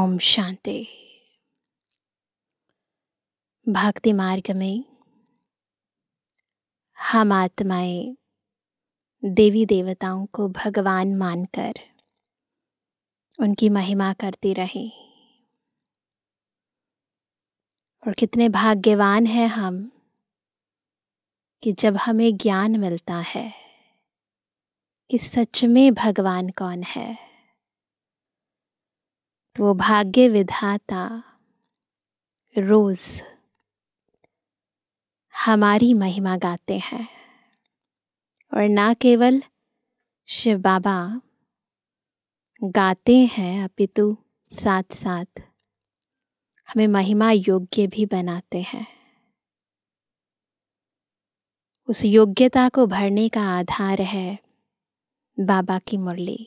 ओम शांति भक्ति मार्ग में हम आत्माएं देवी देवताओं को भगवान मानकर उनकी महिमा करती रहे और कितने भाग्यवान हैं हम कि जब हमें ज्ञान मिलता है कि सच में भगवान कौन है तो भाग्य विधाता रोज हमारी महिमा गाते हैं और ना केवल शिव बाबा गाते हैं अपितु साथ साथ हमें महिमा योग्य भी बनाते हैं उस योग्यता को भरने का आधार है बाबा की मुरली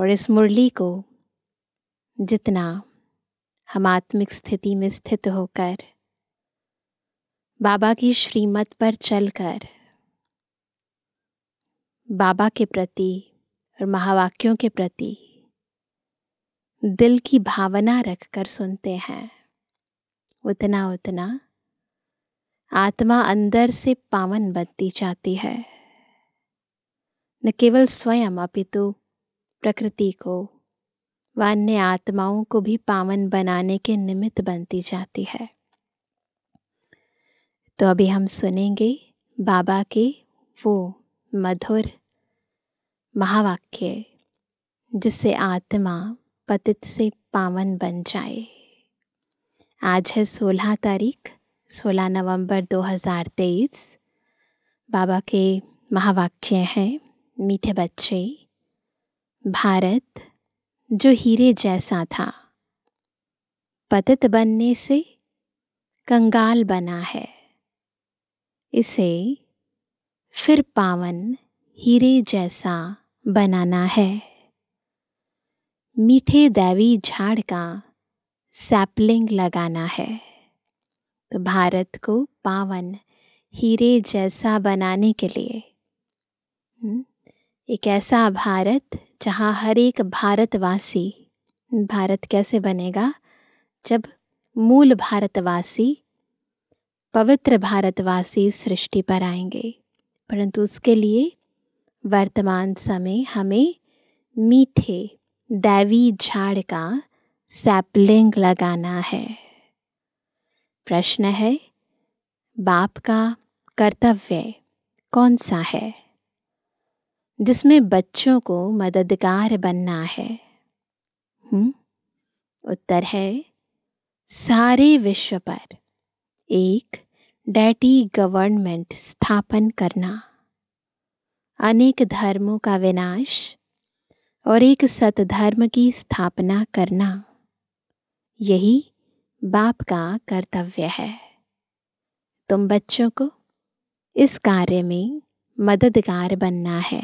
और इस मुरली को जितना हम आत्मिक स्थिति में स्थित होकर बाबा की श्रीमत पर चलकर बाबा के प्रति और महावाक्यों के प्रति दिल की भावना रखकर सुनते हैं उतना उतना आत्मा अंदर से पावन बनती जाती है न केवल स्वयं अपितु तो प्रकृति को व अन्य आत्माओं को भी पावन बनाने के निमित्त बनती जाती है तो अभी हम सुनेंगे बाबा के वो मधुर महावाक्य जिससे आत्मा पतित से पावन बन जाए आज है सोलह तारीख सोलह नवंबर 2023 बाबा के महावाक्य हैं मीठे बच्चे भारत जो हीरे जैसा था पतित बनने से कंगाल बना है इसे फिर पावन हीरे जैसा बनाना है मीठे दैवी झाड़ का सैपलिंग लगाना है तो भारत को पावन हीरे जैसा बनाने के लिए हुँ? हम्म, एक ऐसा भारत जहाँ हर एक भारतवासी भारत कैसे बनेगा जब मूल भारतवासी पवित्र भारतवासी सृष्टि पर आएंगे परंतु उसके लिए वर्तमान समय हमें मीठे दैवी झाड़ का सैपलिंग लगाना है प्रश्न है बाप का कर्तव्य कौन सा है जिसमें बच्चों को मददगार बनना है हुँ? उत्तर है सारे विश्व पर एक डैटी गवर्नमेंट स्थापन करना अनेक धर्मों का विनाश और एक सतधर्म की स्थापना करना यही बाप का कर्तव्य है तुम बच्चों को इस कार्य में मददगार बनना है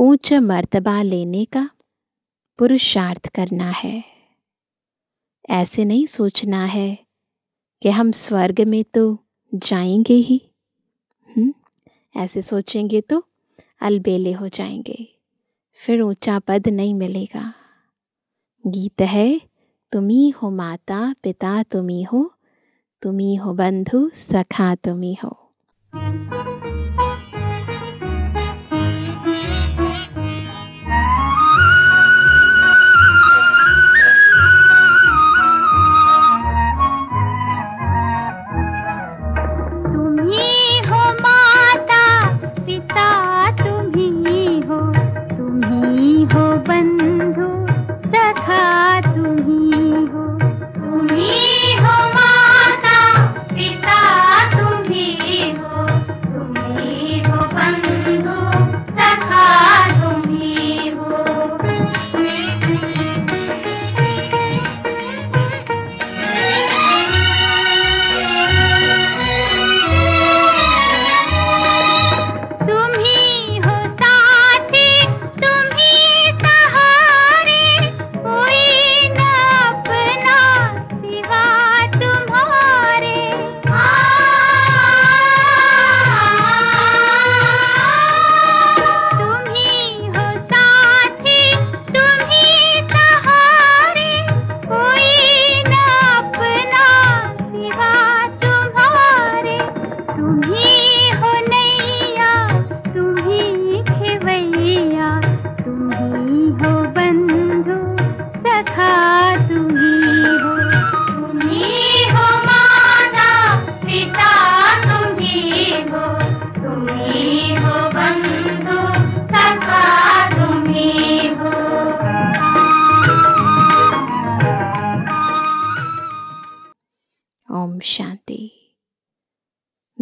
ऊंच मर्तबा लेने का पुरुषार्थ करना है ऐसे नहीं सोचना है कि हम स्वर्ग में तो जाएंगे ही हुँ? हम्म, ऐसे सोचेंगे तो अलबेले हो जाएंगे फिर ऊंचा पद नहीं मिलेगा गीत है तुम्ही हो माता पिता तुम्ही हो तुम्ही हो बंधु सखा तुम्ही हो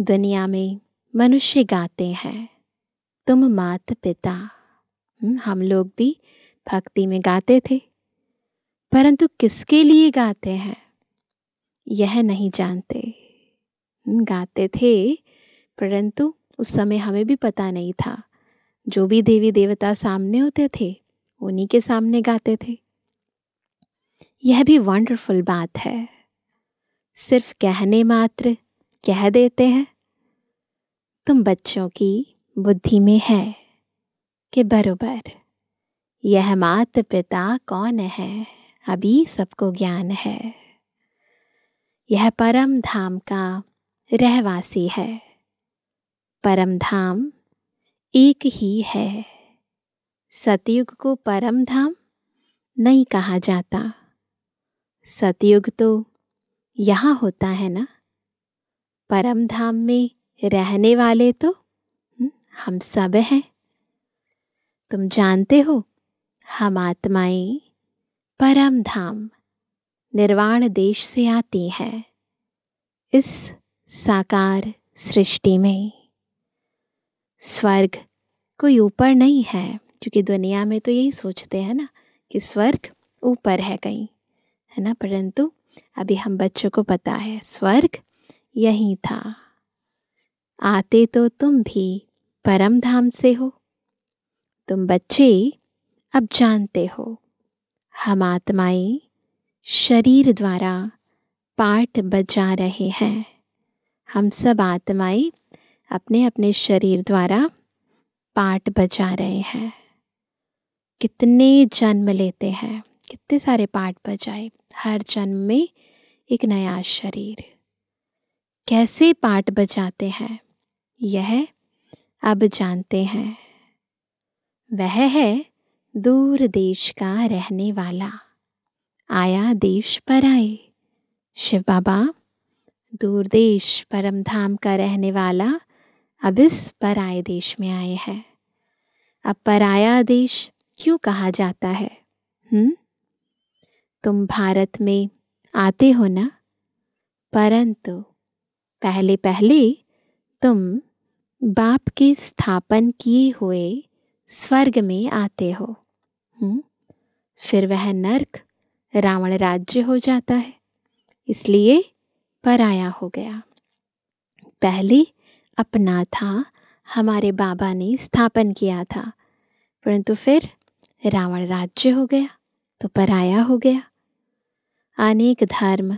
दुनिया में मनुष्य गाते हैं तुम मात पिता हम्म, हम लोग भी भक्ति में गाते थे परंतु किसके लिए गाते हैं यह नहीं जानते हम्म, गाते थे परंतु उस समय हमें भी पता नहीं था जो भी देवी देवता सामने होते थे उन्हीं के सामने गाते थे यह भी वंडरफुल बात है सिर्फ कहने मात्र कह देते हैं तुम बच्चों की बुद्धि में है कि बरोबर यह मात पिता कौन है अभी सबको ज्ञान है यह परम धाम का रहवासी है परम धाम एक ही है सतयुग को परम धाम नहीं कहा जाता सतयुग तो यहाँ होता है ना परम धाम में रहने वाले तो हम्म, हम सब हैं तुम जानते हो हम आत्माएं परम धाम निर्वाण देश से आती हैं इस साकार सृष्टि में स्वर्ग कोई ऊपर नहीं है क्योंकि दुनिया में तो यही सोचते हैं ना कि स्वर्ग ऊपर है कहीं है ना परंतु अभी हम बच्चों को पता है स्वर्ग यहीं था आते तो तुम भी परम धाम से हो तुम बच्चे अब जानते हो हम आत्माएं शरीर द्वारा पाठ बजा रहे हैं हम सब आत्माएं अपने अपने शरीर द्वारा पाठ बजा रहे हैं कितने जन्म लेते हैं कितने सारे पाठ बजाए हर जन्म में एक नया शरीर कैसे पाठ बजाते हैं यह अब जानते हैं वह है दूर देश का रहने वाला आया देश पर आए शिव बाबा दूर देश परम धाम का रहने वाला अब इस पर आए देश में आए हैं अब पराया देश क्यों कहा जाता है हुँ? तुम भारत में आते हो ना परंतु पहले पहले तुम बाप के स्थापन किए हुए स्वर्ग में आते हो हुँ? फिर वह नरक रावण राज्य हो जाता है इसलिए पराया हो गया पहले अपना था हमारे बाबा ने स्थापन किया था परंतु फिर रावण राज्य हो गया तो पराया हो गया अनेक धर्म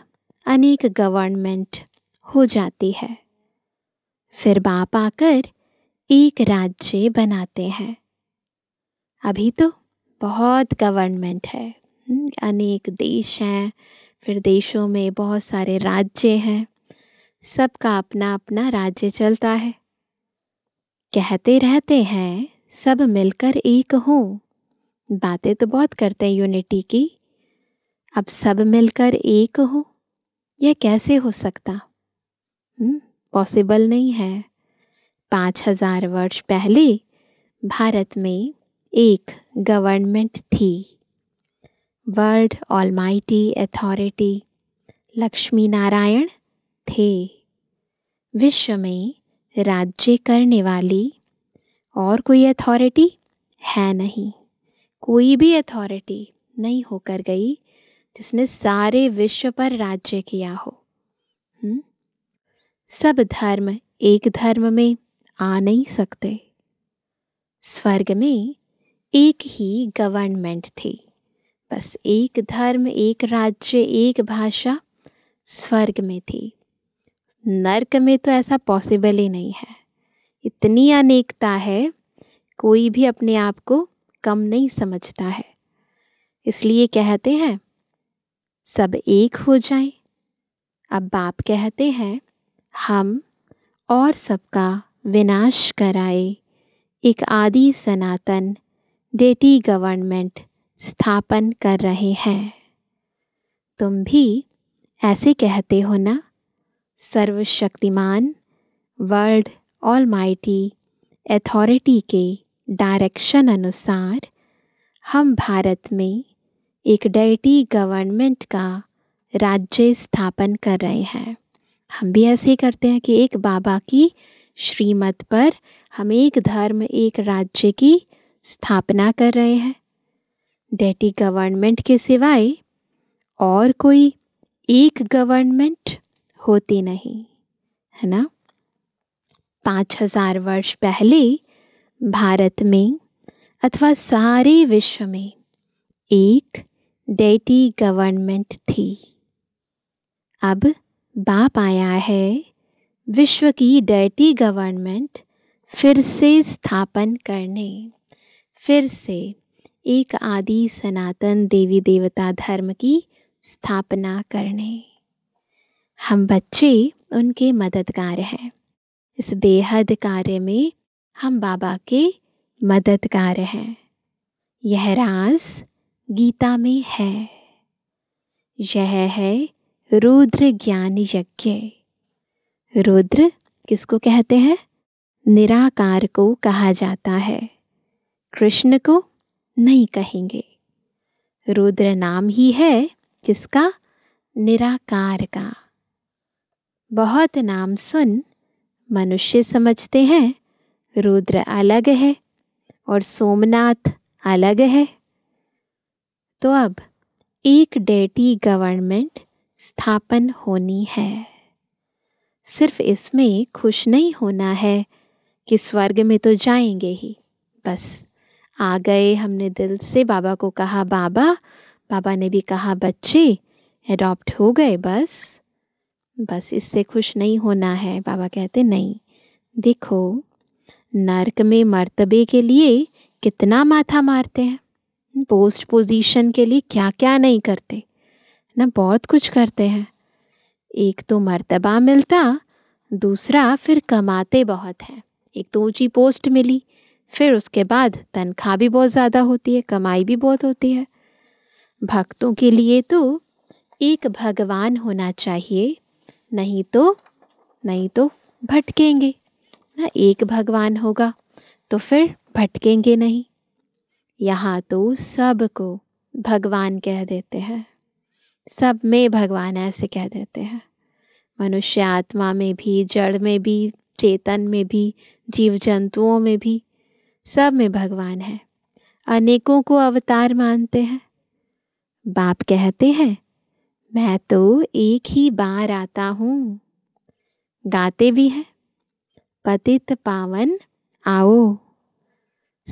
अनेक गवर्नमेंट हो जाती है फिर बाप आकर एक राज्य बनाते हैं अभी तो बहुत गवर्नमेंट है हम्म, अनेक देश हैं फिर देशों में बहुत सारे राज्य हैं सबका अपना अपना राज्य चलता है कहते रहते हैं सब मिलकर एक हों बातें तो बहुत करते हैं यूनिटी की अब सब मिलकर एक हो यह कैसे हो सकता हुँ? हम्म, पॉसिबल नहीं है पाँच हजार वर्ष पहले भारत में एक गवर्नमेंट थी world almighty authority Lakshmi Narayan थे विश्व में राज्य करने वाली और कोई अथॉरिटी है नहीं कोई भी अथॉरिटी नहीं होकर गई जिसने सारे विश्व पर राज्य किया हो सब धर्म एक धर्म में आ नहीं सकते स्वर्ग में एक ही गवर्नमेंट थी बस एक धर्म एक राज्य एक भाषा स्वर्ग में थी नर्क में तो ऐसा पॉसिबल ही नहीं है इतनी अनेकता है कोई भी अपने आप को कम नहीं समझता है इसलिए कहते हैं सब एक हो जाए अब बाप कहते हैं हम और सबका विनाश कराए एक आदि सनातन डेटी गवर्नमेंट स्थापन कर रहे हैं तुम भी ऐसे कहते हो ना सर्वशक्तिमान वर्ल्ड ऑल माइटी अथॉरिटी के डायरेक्शन अनुसार हम भारत में एक डेटी गवर्नमेंट का राज्य स्थापन कर रहे हैं हम भी ऐसे ही करते हैं कि एक बाबा की श्रीमत पर हम एक धर्म एक राज्य की स्थापना कर रहे हैं डेटी गवर्नमेंट के सिवाय और कोई एक गवर्नमेंट होती नहीं है ना पाँच हजार वर्ष पहले भारत में अथवा सारे विश्व में एक डेटी गवर्नमेंट थी अब बाप आया है विश्व की डैटी गवर्नमेंट फिर से स्थापन करने फिर से एक आदि सनातन देवी देवता धर्म की स्थापना करने हम बच्चे उनके मददगार हैं इस बेहद कार्य में हम बाबा के मददगार हैं यह राज गीता में है यह है रुद्र ज्ञान यज्ञ रुद्र किसको कहते हैं निराकार को कहा जाता है कृष्ण को नहीं कहेंगे रुद्र नाम ही है किसका निराकार का बहुत नाम सुन मनुष्य समझते हैं रुद्र अलग है और सोमनाथ अलग है तो अब एक डेटी गवर्नमेंट स्थापन होनी है सिर्फ इसमें खुश नहीं होना है कि स्वर्ग में तो जाएंगे ही बस आ गए हमने दिल से बाबा को कहा बाबा बाबा ने भी कहा बच्चे एडॉप्ट हो गए बस बस इससे खुश नहीं होना है बाबा कहते नहीं देखो नरक में मर्तबे के लिए कितना माथा मारते हैं पोस्ट पोजीशन के लिए क्या क्या नहीं करते इतना बहुत कुछ करते हैं एक तो मर्तबा मिलता दूसरा फिर कमाते बहुत हैं एक तो ऊंची पोस्ट मिली फिर उसके बाद तनख्वाह भी बहुत ज़्यादा होती है कमाई भी बहुत होती है भक्तों के लिए तो एक भगवान होना चाहिए नहीं तो नहीं तो भटकेंगे ना एक भगवान होगा तो फिर भटकेंगे नहीं यहाँ तो सबको भगवान कह देते हैं सब में भगवान ऐसे कह देते हैं मनुष्य आत्मा में भी जड़ में भी चेतन में भी जीव जंतुओं में भी सब में भगवान है अनेकों को अवतार मानते हैं बाप कहते हैं मैं तो एक ही बार आता हूँ गाते भी हैं पतित पावन आओ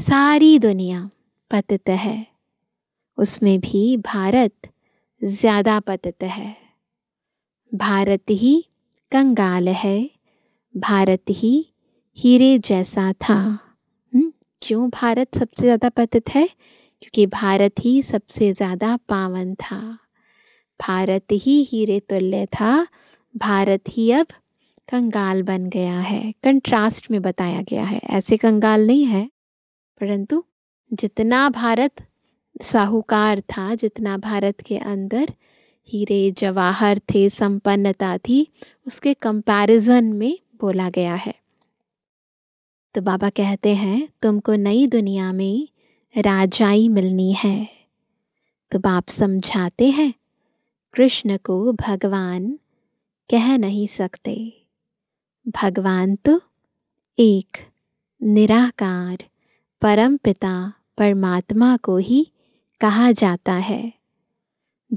सारी दुनिया पतित है उसमें भी भारत ज़्यादा पतत है भारत ही कंगाल है भारत ही हीरे जैसा था हम्म, क्यों भारत सबसे ज़्यादा पतित है क्योंकि भारत ही सबसे ज़्यादा पावन था भारत ही हीरे तुल्य था भारत ही अब कंगाल बन गया है कंट्रास्ट में बताया गया है ऐसे कंगाल नहीं है परंतु जितना भारत साहूकार था जितना भारत के अंदर हीरे जवाहर थे संपन्नता थी उसके कंपैरिजन में बोला गया है तो बाबा कहते हैं तुमको नई दुनिया में राजाई मिलनी है तो बाप समझाते हैं कृष्ण को भगवान कह नहीं सकते भगवान तो एक निराकार परम पिता परमात्मा को ही कहा जाता है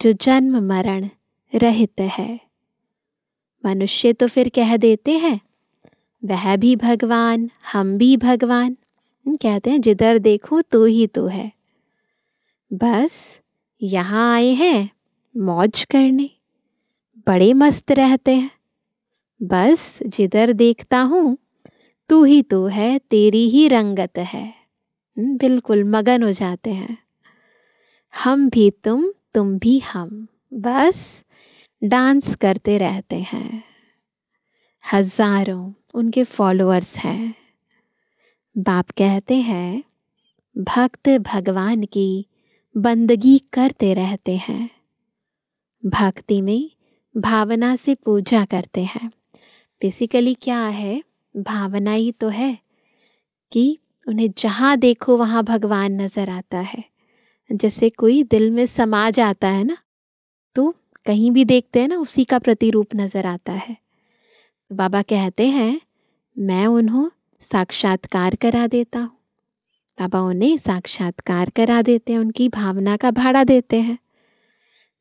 जो जन्म मरण रहित है मनुष्य तो फिर कह देते हैं वह भी भगवान हम भी भगवान कहते हैं जिधर देखो तू ही तो है बस यहाँ आए हैं मौज करने बड़े मस्त रहते हैं बस जिधर देखता हूँ तू ही तो है तेरी ही रंगत है हम्म, बिल्कुल मगन हो जाते हैं हम भी तुम तुम भी हम बस डांस करते रहते हैं हजारों उनके फॉलोअर्स हैं बाप कहते हैं भक्त भगवान की बंदगी करते रहते हैं भक्ति में भावना से पूजा करते हैं बेसिकली क्या है भावना ही तो है कि उन्हें जहाँ देखो वहाँ भगवान नज़र आता है जैसे कोई दिल में समा जाता है ना तो कहीं भी देखते हैं ना उसी का प्रतिरूप नजर आता है तो बाबा कहते हैं मैं उन्हों साक्षात्कार करा देता हूँ बाबा उन्हें साक्षात्कार करा देते हैं उनकी भावना का भाड़ा देते हैं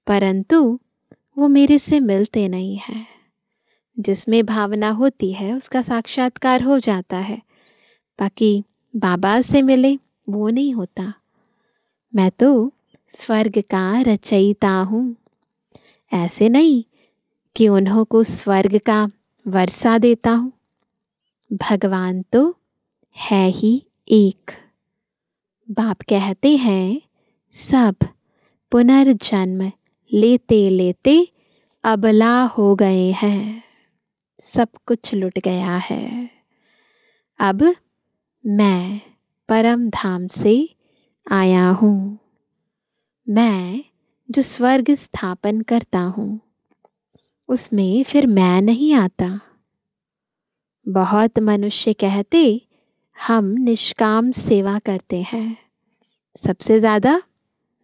परंतु वो मेरे से मिलते नहीं हैं जिसमें भावना होती है उसका साक्षात्कार हो जाता है बाकी बाबा से मिले वो नहीं होता मैं तो स्वर्ग का रचयिता हूँ ऐसे नहीं कि उन्हों को स्वर्ग का वर्षा देता हूँ भगवान तो है ही एक बाप कहते हैं सब पुनर्जन्म लेते लेते अबला हो गए हैं सब कुछ लुट गया है अब मैं परम धाम से आया हूँ मैं जो स्वर्ग स्थापन करता हूँ उसमें फिर मैं नहीं आता बहुत मनुष्य कहते हम निष्काम सेवा करते हैं सबसे ज़्यादा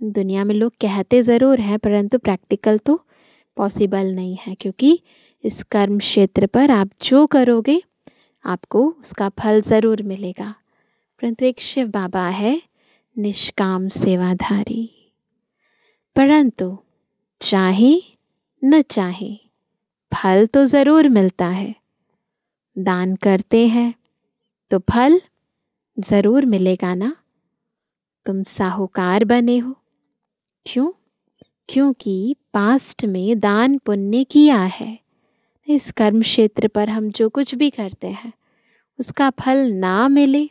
दुनिया में लोग कहते ज़रूर हैं परंतु प्रैक्टिकल तो पॉसिबल नहीं है क्योंकि इस कर्म क्षेत्र पर आप जो करोगे आपको उसका फल ज़रूर मिलेगा परंतु एक शिव बाबा है निष्काम सेवाधारी परंतु चाहे न चाहे फल तो ज़रूर मिलता है दान करते हैं तो फल ज़रूर मिलेगा ना तुम साहूकार बने हो क्यों क्योंकि पास्ट में दान पुण्य किया है इस कर्म क्षेत्र पर हम जो कुछ भी करते हैं उसका फल ना मिले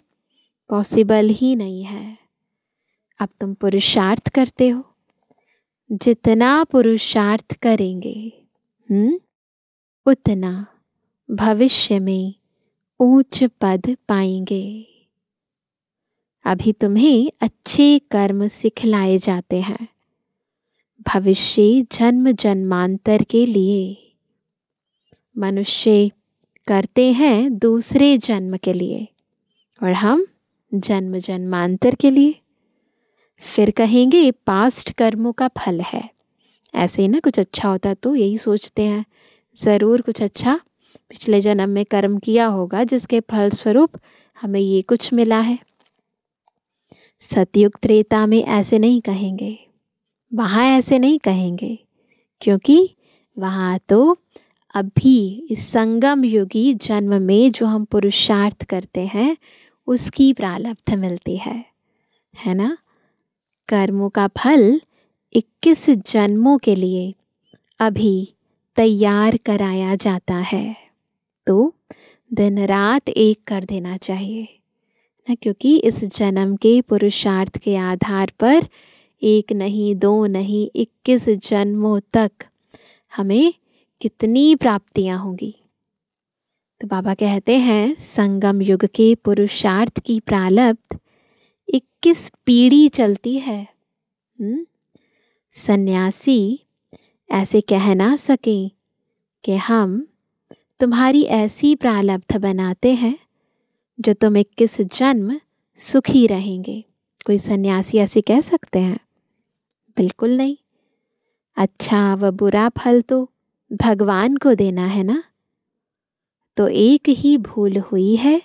पॉसिबल ही नहीं है अब तुम पुरुषार्थ करते हो जितना पुरुषार्थ करेंगे हुँ? हम्म, उतना भविष्य में ऊंच पद पाएंगे अभी तुम्हें अच्छे कर्म सिखलाए जाते हैं भविष्य जन्म जन्मांतर के लिए मनुष्य करते हैं दूसरे जन्म के लिए और हम जन्म जन्मांतर के लिए फिर कहेंगे पास्ट कर्मों का फल है ऐसे ही ना कुछ अच्छा होता तो यही सोचते हैं ज़रूर कुछ अच्छा पिछले जन्म में कर्म किया होगा जिसके फलस्वरूप हमें ये कुछ मिला है सतयुग त्रेता में ऐसे नहीं कहेंगे वहाँ ऐसे नहीं कहेंगे क्योंकि वहाँ तो अभी इस संगम युगी जन्म में जो हम पुरुषार्थ करते हैं उसकी प्रालब्ध मिलती है है ना कर्मों का फल 21 जन्मों के लिए अभी तैयार कराया जाता है तो दिन रात एक कर देना चाहिए ना क्योंकि इस जन्म के पुरुषार्थ के आधार पर एक नहीं दो नहीं इक्कीस जन्मों तक हमें कितनी प्राप्तियां होंगी तो बाबा कहते हैं संगम युग के पुरुषार्थ की प्रालब्ध इक्कीस पीढ़ी चलती है हम्म? सन्यासी ऐसे कह ना सके कि हम तुम्हारी ऐसी प्रालब्ध बनाते हैं जो तुम इक्कीस जन्म सुखी रहेंगे कोई सन्यासी ऐसे कह सकते हैं बिल्कुल नहीं अच्छा व बुरा फल तो भगवान को देना है ना तो एक ही भूल हुई है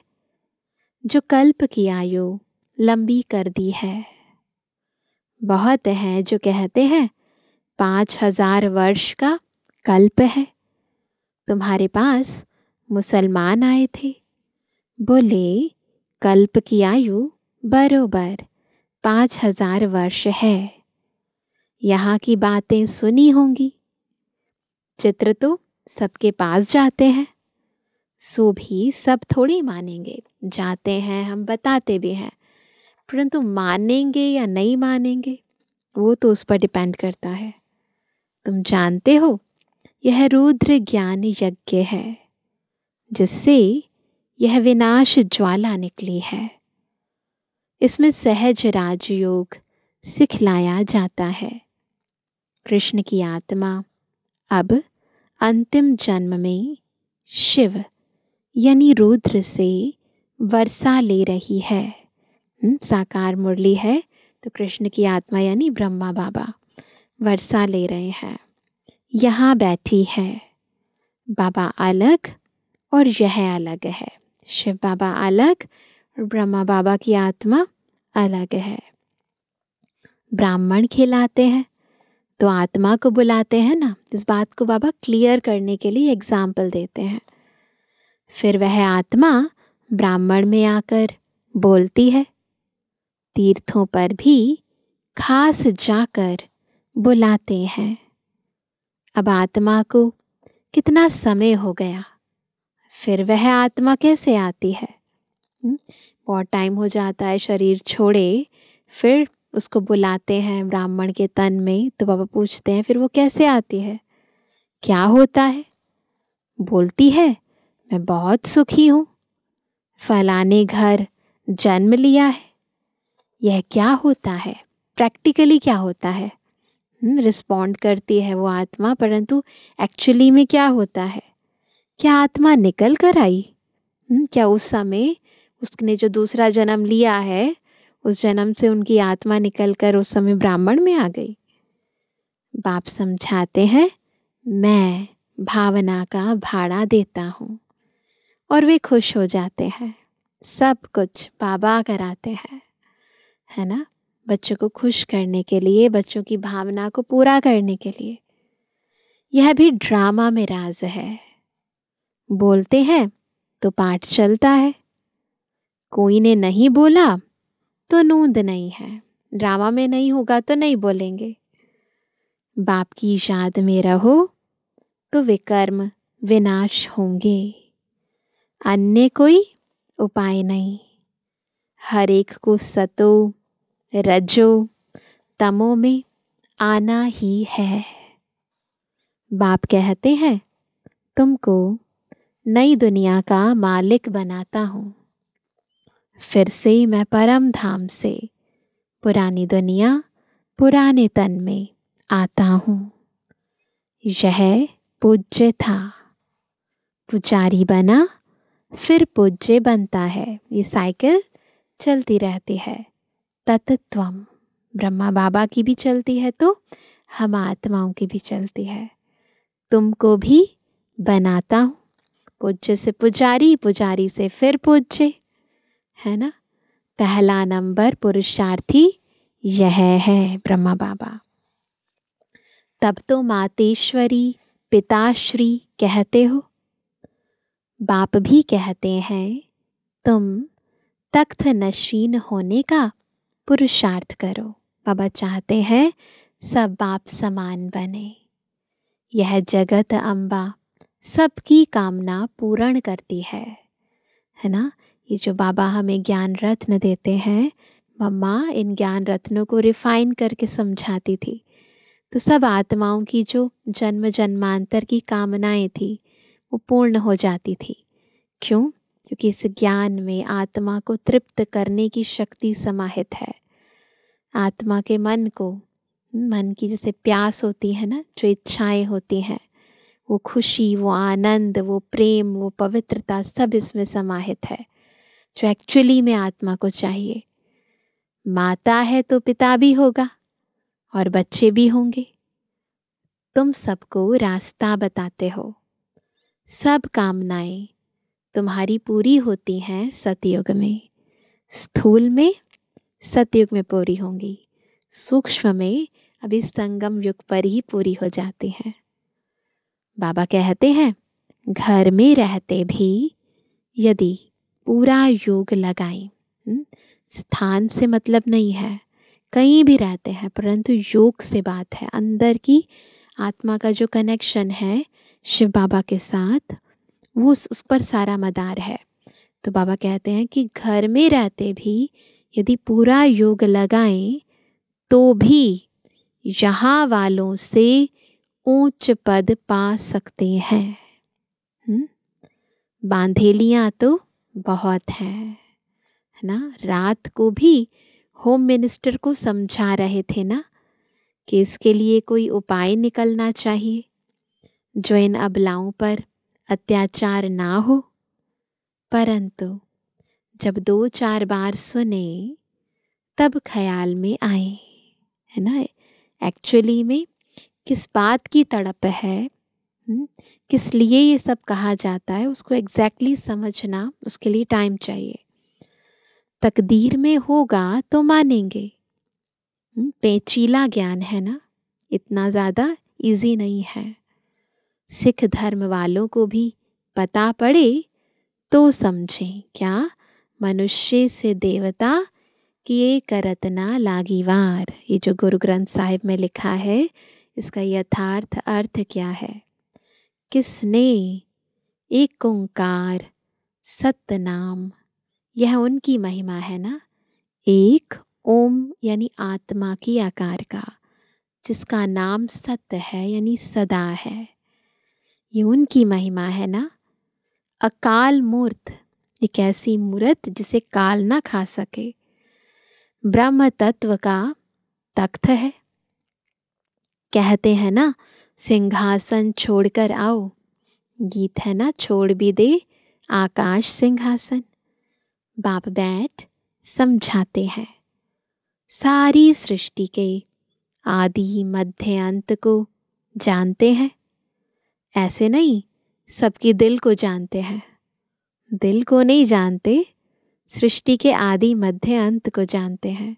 जो कल्प की आयु लंबी कर दी है बहुत हैं जो कहते हैं पाँच हजार वर्ष का कल्प है तुम्हारे पास मुसलमान आए थे बोले कल्प की आयु बरोबर पाँच हजार वर्ष है यहाँ की बातें सुनी होंगी चित्र तो सबके पास जाते हैं सो भी सब थोड़ी मानेंगे जाते हैं हम बताते भी हैं परंतु मानेंगे या नहीं मानेंगे वो तो उस पर डिपेंड करता है तुम जानते हो यह रुद्र ज्ञान यज्ञ है जिससे यह विनाश ज्वाला निकली है इसमें सहज राजयोग सिखलाया जाता है कृष्ण की आत्मा अब अंतिम जन्म में शिव यानी रुद्र से वर्षा ले रही है हम्म, साकार मुरली है तो कृष्ण की आत्मा यानी ब्रह्मा बाबा वर्षा ले रहे हैं यहाँ बैठी है बाबा अलग और यह अलग है शिव बाबा अलग और ब्रह्मा बाबा की आत्मा अलग है ब्राह्मण खिलाते हैं तो आत्मा को बुलाते हैं ना इस बात को बाबा क्लियर करने के लिए एग्जाम्पल देते हैं फिर वह आत्मा ब्राह्मण में आकर बोलती है तीर्थों पर भी खास जाकर बुलाते हैं अब आत्मा को कितना समय हो गया फिर वह आत्मा कैसे आती है हम्म, बहुत टाइम हो जाता है शरीर छोड़े फिर उसको बुलाते हैं ब्राह्मण के तन में तो बाबा पूछते हैं फिर वो कैसे आती है क्या होता है बोलती है मैं बहुत सुखी हूँ फलाने घर जन्म लिया है यह क्या होता है प्रैक्टिकली क्या होता है रिस्पॉन्ड हम्म, करती है वो आत्मा परंतु एक्चुअली में क्या होता है क्या आत्मा निकल कर आई हम्म, क्या उस समय उसने जो दूसरा जन्म लिया है उस जन्म से उनकी आत्मा निकल कर उस समय ब्राह्मण में आ गई बाप समझाते हैं मैं भावना का भाड़ा देता हूँ और वे खुश हो जाते हैं सब कुछ बाबा कराते हैं है ना बच्चों को खुश करने के लिए बच्चों की भावना को पूरा करने के लिए यह भी ड्रामा में राज है बोलते हैं तो पाठ चलता है कोई ने नहीं बोला तो नूंद नहीं है ड्रामा में नहीं होगा तो नहीं बोलेंगे बाप की याद में रहो तो विकर्म विनाश होंगे अन्य कोई उपाय नहीं हर एक को सतो रजो तमो में आना ही है बाप कहते हैं तुमको नई दुनिया का मालिक बनाता हूँ फिर से मैं परम धाम से पुरानी दुनिया पुराने तन में आता हूँ यह पूज्य था पुजारी बना फिर पूज्य बनता है ये साइकिल चलती रहती है तत्त्वम ब्रह्मा बाबा की भी चलती है तो हम आत्माओं की भी चलती है तुमको भी बनाता हूँ पूज्य से पुजारी पुजारी से फिर पूज्य है ना पहला नंबर पुरुषार्थी यह है ब्रह्मा बाबा तब तो मातेश्वरी पिताश्री कहते हो बाप भी कहते हैं तुम तख्त नशीन होने का पुरुषार्थ करो बाबा चाहते हैं सब बाप समान बने यह जगत अम्बा सबकी कामना पूर्ण करती है है ना ये जो बाबा हमें ज्ञान रत्न देते हैं मम्मा इन ज्ञान रत्नों को रिफाइन करके समझाती थी तो सब आत्माओं की जो जन्म जन्मांतर की कामनाएं थी वो पूर्ण हो जाती थी क्यों क्योंकि इस ज्ञान में आत्मा को तृप्त करने की शक्ति समाहित है आत्मा के मन को मन की जैसे प्यास होती है ना जो इच्छाएं होती हैं वो खुशी वो आनंद वो प्रेम वो पवित्रता सब इसमें समाहित है जो एक्चुअली में आत्मा को चाहिए माता है तो पिता भी होगा और बच्चे भी होंगे तुम सबको रास्ता बताते हो सब कामनाएं तुम्हारी पूरी होती हैं सतयुग में स्थूल में सतयुग में पूरी होंगी सूक्ष्म में अभी संगम युग पर ही पूरी हो जाती हैं बाबा कहते हैं घर में रहते भी यदि पूरा योग लगाएं हम्म, स्थान से मतलब नहीं है कहीं भी रहते हैं परंतु योग से बात है अंदर की आत्मा का जो कनेक्शन है शिव बाबा के साथ वो उस, उस पर सारा मदार है तो बाबा कहते हैं कि घर में रहते भी यदि पूरा योग लगाएं तो भी यहाँ वालों से ऊंच पद पा सकते हैं हम्म? बांधेलियाँ तो बहुत हैं है ना रात को भी होम मिनिस्टर को समझा रहे थे ना कि इसके लिए कोई उपाय निकलना चाहिए जो इन अबलाओं पर अत्याचार ना हो परंतु जब दो चार बार सुने तब ख्याल में आए है ना एक्चुअली में किस बात की तड़प है हम्म? किस लिए ये सब कहा जाता है उसको एग्जैक्टली exactly समझना उसके लिए टाइम चाहिए तकदीर में होगा तो मानेंगे हम्म? पेचीला ज्ञान है ना इतना ज़्यादा इजी नहीं है सिख धर्म वालों को भी पता पड़े तो समझें क्या मनुष्य से देवता किए करतना लागीवार ये जो गुरु ग्रंथ साहिब में लिखा है इसका यथार्थ अर्थ क्या है किसने एक ओंकार सतनाम यह उनकी महिमा है ना एक ओम यानी आत्मा की आकार का जिसका नाम सत्य है यानी सदा है ये उनकी महिमा है ना अकाल मूर्त एक ऐसी मूर्त जिसे काल ना खा सके ब्रह्म तत्व का तख्त है कहते हैं ना सिंहासन छोड़कर आओ गीत है ना छोड़ भी दे आकाश सिंहासन बाप बैठ समझाते हैं सारी सृष्टि के आदि मध्य अंत को जानते हैं ऐसे नहीं सबकी दिल को जानते हैं दिल को नहीं जानते सृष्टि के आदि मध्य अंत को जानते हैं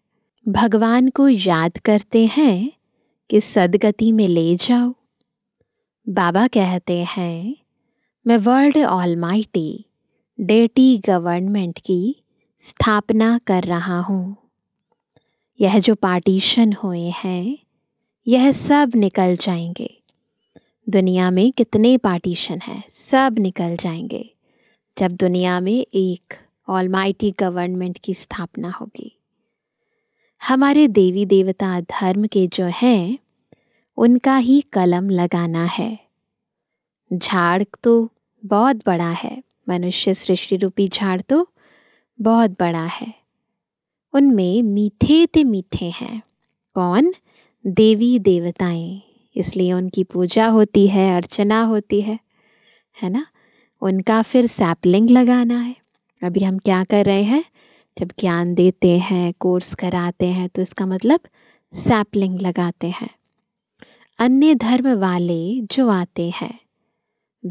भगवान को याद करते हैं कि सदगति में ले जाओ बाबा कहते हैं मैं world all mighty deity government की स्थापना कर रहा हूँ यह जो पार्टीशन हुए हैं यह सब निकल जाएंगे दुनिया में कितने पार्टीशन हैं सब निकल जाएंगे जब दुनिया में एक ऑलमाइटी गवर्नमेंट की स्थापना होगी हमारे देवी देवता धर्म के जो हैं उनका ही कलम लगाना है झाड़ तो बहुत बड़ा है मनुष्य सृष्टि रूपी झाड़ तो बहुत बड़ा है उनमें मीठे ते मीठे हैं कौन देवी देवताएं इसलिए उनकी पूजा होती है अर्चना होती है है ना उनका फिर सैपलिंग लगाना है अभी हम क्या कर रहे हैं जब ज्ञान देते हैं कोर्स कराते हैं तो इसका मतलब सैपलिंग लगाते हैं अन्य धर्म वाले जो आते हैं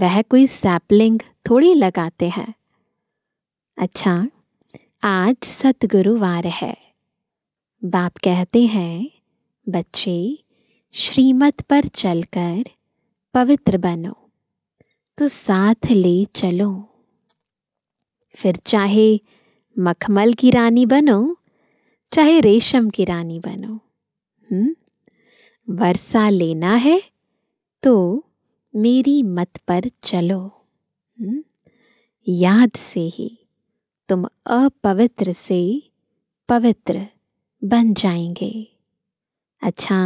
वह कोई सैपलिंग थोड़ी लगाते हैं अच्छा आज सतगुरुवार है बाप कहते हैं बच्चे श्रीमत पर चलकर पवित्र बनो तो साथ ले चलो फिर चाहे मखमल की रानी बनो चाहे रेशम की रानी बनो हम्म वर्षा लेना है तो मेरी मत पर चलो हुँ? हम्म? याद से ही तुम अपवित्र से पवित्र बन जाएंगे अच्छा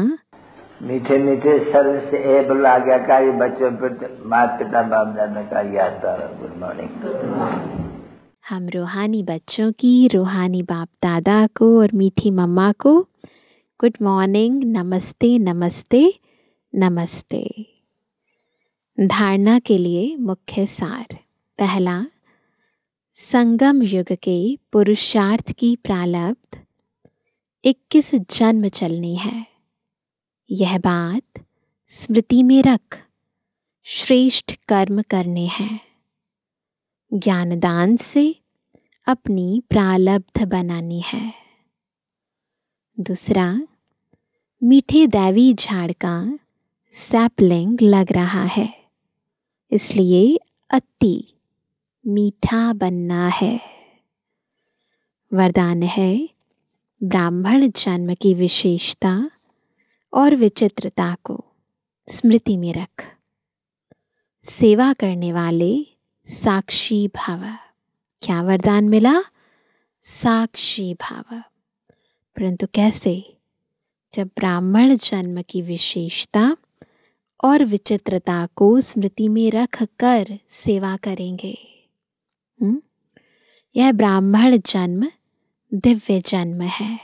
मीठे मीठे सर्व से एबल आज्ञाकारी बच्चों पर माता पिता बाप में का याद रहा गुड मॉर्निंग हम रूहानी बच्चों की रूहानी बाप दादा को और मीठी मम्मा को गुड मॉर्निंग नमस्ते नमस्ते नमस्ते धारणा के लिए मुख्य सार पहला संगम युग के पुरुषार्थ की प्रालब्ध 21 जन्म चलनी है यह बात स्मृति में रख श्रेष्ठ कर्म करने हैं ज्ञानदान से अपनी प्रालब्ध बनानी है दूसरा मीठे दैवी झाड़ का सैपलिंग लग रहा है इसलिए अति मीठा बनना है वरदान है ब्राह्मण जन्म की विशेषता और विचित्रता को स्मृति में रख सेवा करने वाले साक्षी भाव क्या वरदान मिला साक्षी भाव परंतु कैसे जब ब्राह्मण जन्म की विशेषता और विचित्रता को स्मृति में रख कर सेवा करेंगे हुँ? हम्म? यह ब्राह्मण जन्म दिव्य जन्म है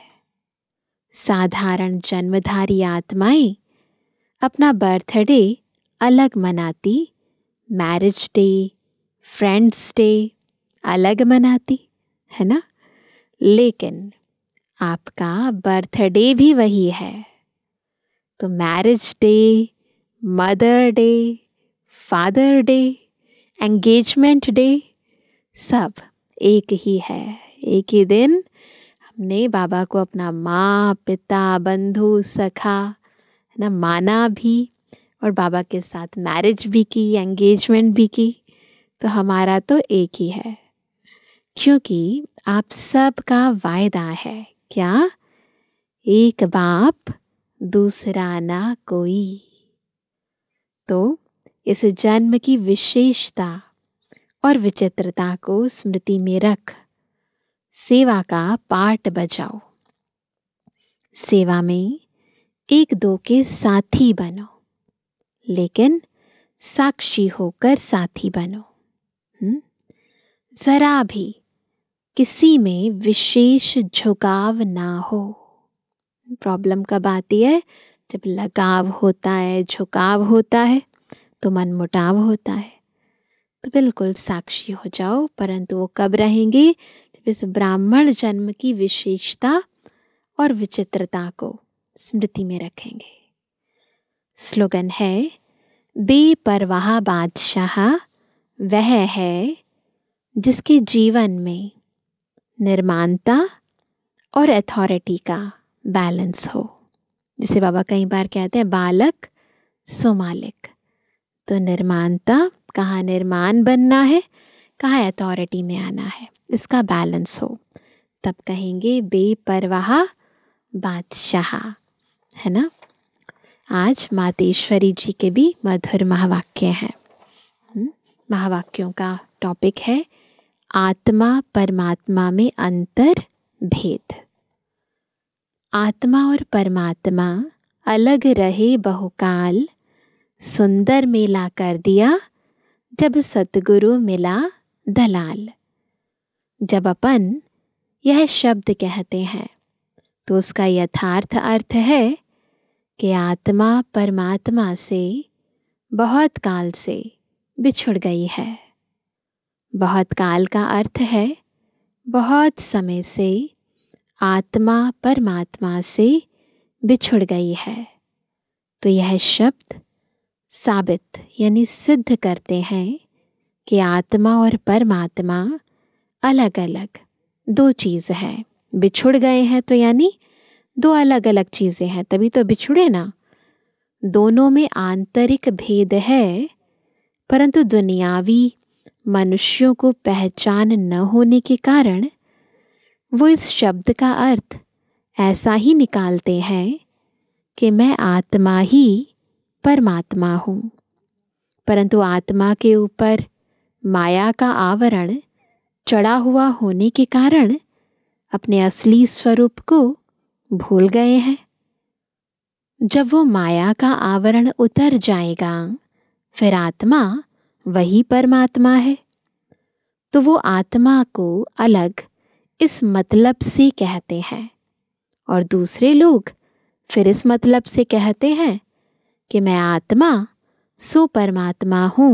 साधारण जन्मधारी आत्माएं अपना बर्थडे अलग मनाती मैरिज डे फ्रेंड्स डे अलग मनाती है ना लेकिन आपका बर्थडे भी वही है तो marriage day mother day father day engagement day सब एक ही है एक ही दिन ने बाबा को अपना माँ पिता बंधु सखा है ना माना भी और बाबा के साथ मैरिज भी की एंगेजमेंट भी की तो हमारा तो एक ही है क्योंकि आप सब का वायदा है क्या एक बाप दूसरा ना कोई तो इस जन्म की विशेषता और विचित्रता को स्मृति में रख सेवा का पाठ बजाओ सेवा में एक दो के साथी बनो लेकिन साक्षी होकर साथी बनो हम्म? जरा भी किसी में विशेष झुकाव ना हो प्रॉब्लम कब आती है जब लगाव होता है झुकाव होता है तो मन मुटाव होता है तो बिल्कुल साक्षी हो जाओ परंतु वो कब रहेंगे जब इस ब्राह्मण जन्म की विशेषता और विचित्रता को स्मृति में रखेंगे स्लोगन है बेपरवाह बादशाह वह है जिसके जीवन में निर्माणता और अथॉरिटी का बैलेंस हो जिसे बाबा कई बार कहते हैं बालक सुमालिक तो निर्माणता कहाँ निर्माण बनना है कहाँ अथॉरिटी में आना है इसका बैलेंस हो तब कहेंगे बेपरवाह बादशाह है ना आज मातेश्वरी जी के भी मधुर महावाक्य हैं हम्म, महावाक्यों का टॉपिक है आत्मा परमात्मा में अंतर भेद आत्मा और परमात्मा अलग रहे बहुकाल सुंदर मेला कर दिया जब सतगुरु मिला दलाल जब अपन यह शब्द कहते हैं तो उसका यथार्थ अर्थ है कि आत्मा परमात्मा से बहुत काल से बिछुड़ गई है बहुत काल का अर्थ है बहुत समय से आत्मा परमात्मा से बिछुड़ गई है तो यह शब्द साबित यानी सिद्ध करते हैं कि आत्मा और परमात्मा अलग अलग दो चीज़ है बिछुड़ गए हैं तो यानी दो अलग अलग चीज़ें हैं तभी तो बिछुड़े ना दोनों में आंतरिक भेद है परंतु दुनियावी मनुष्यों को पहचान न होने के कारण वो इस शब्द का अर्थ ऐसा ही निकालते हैं कि मैं आत्मा ही परमात्मा हूँ परंतु आत्मा के ऊपर माया का आवरण चढ़ा हुआ होने के कारण अपने असली स्वरूप को भूल गए हैं जब वो माया का आवरण उतर जाएगा फिर आत्मा वही परमात्मा है तो वो आत्मा को अलग इस मतलब से कहते हैं और दूसरे लोग फिर इस मतलब से कहते हैं कि मैं आत्मा सो परमात्मा हूँ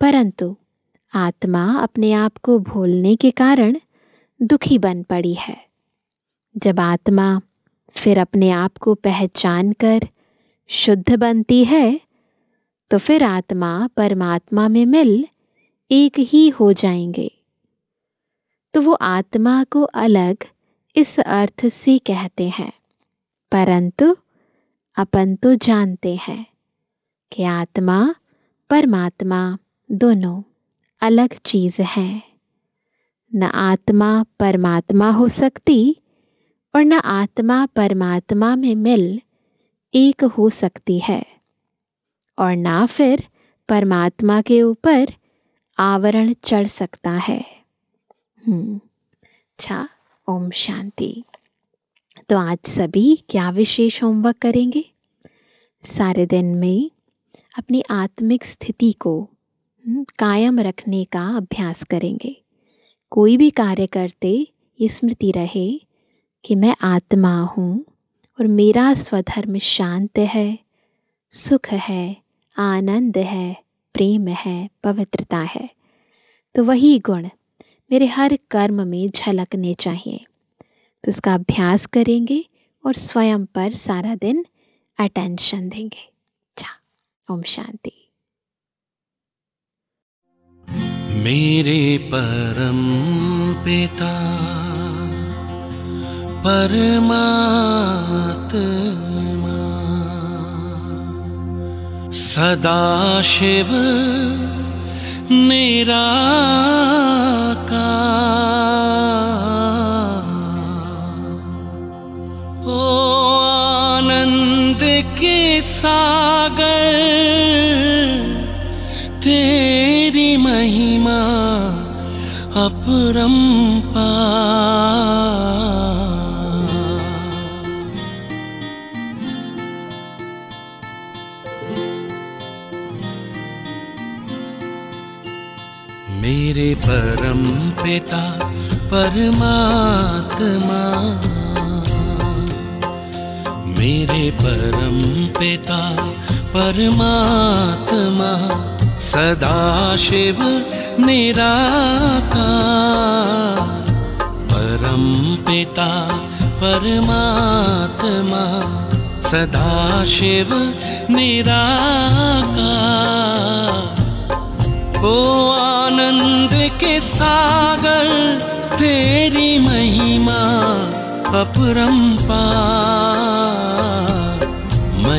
परंतु आत्मा अपने आप को भूलने के कारण दुखी बन पड़ी है जब आत्मा फिर अपने आप को पहचान कर शुद्ध बनती है तो फिर आत्मा परमात्मा में मिल एक ही हो जाएंगे तो वो आत्मा को अलग इस अर्थ से कहते हैं परंतु अपन तो जानते हैं कि आत्मा परमात्मा दोनों अलग चीज़ है न आत्मा परमात्मा हो सकती और न आत्मा परमात्मा में मिल एक हो सकती है और ना फिर परमात्मा के ऊपर आवरण चढ़ सकता है अच्छा ओम शांति तो आज सभी क्या विशेष होमवर्क करेंगे सारे दिन में अपनी आत्मिक स्थिति को हम्म, कायम रखने का अभ्यास करेंगे कोई भी कार्य करते ये स्मृति रहे कि मैं आत्मा हूँ और मेरा स्वधर्म शांत है सुख है आनंद है प्रेम है पवित्रता है तो वही गुण मेरे हर कर्म में झलकने चाहिए तो इसका अभ्यास करेंगे और स्वयं पर सारा दिन अटेंशन देंगे ओम शांति मेरे परम पिता परमात्मा सदा शिव निराकार ओ आनंद के सागर तेरी महिमा अपरम मेरे परम पिता परमात्मा मेरे परम पिता परमात्मा सदा शिव निराकार परम पिता परमात्मा सदा शिव निराकार ओ आनंद के सागर तेरी महिमा अपरंपार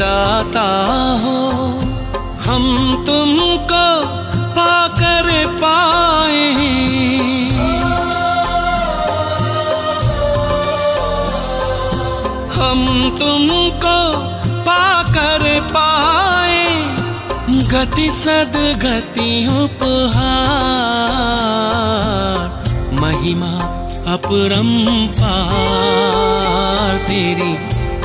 दाता हो हम तुमको पाकर पाए हम तुमको पाकर पाए गति गति उपहार महिमा अपरम पार तेरी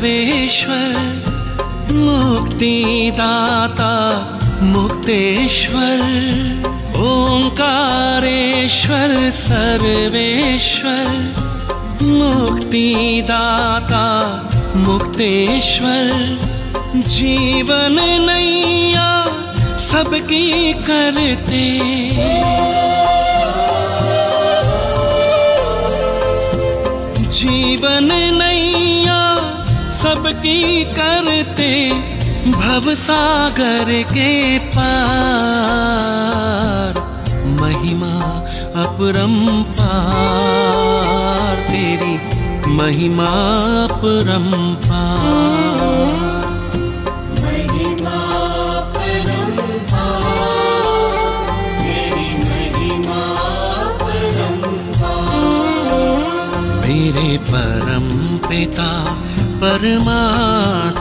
सर्वेश्वर मुक्तिदाता मुक्तेश्वर ओंकारेश्वर सर्वेश्वर मुक्तिदाता मुक्तेश्वर जीवन नैया सबकी करते जीवन नहीं सबकी करते भवसागर के पार महिमा अपरंपार तेरी महिमा अपरंपार मेरे परम पिता परमात्मा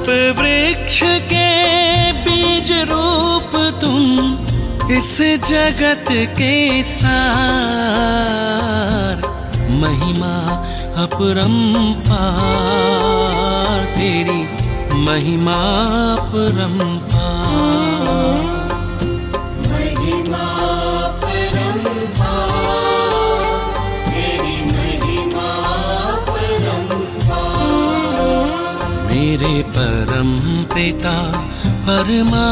रूप वृक्ष के बीज रूप तुम इस जगत के सार महिमा अपरंपार तेरी महिमा अपरंपार परम पिता परमात्मा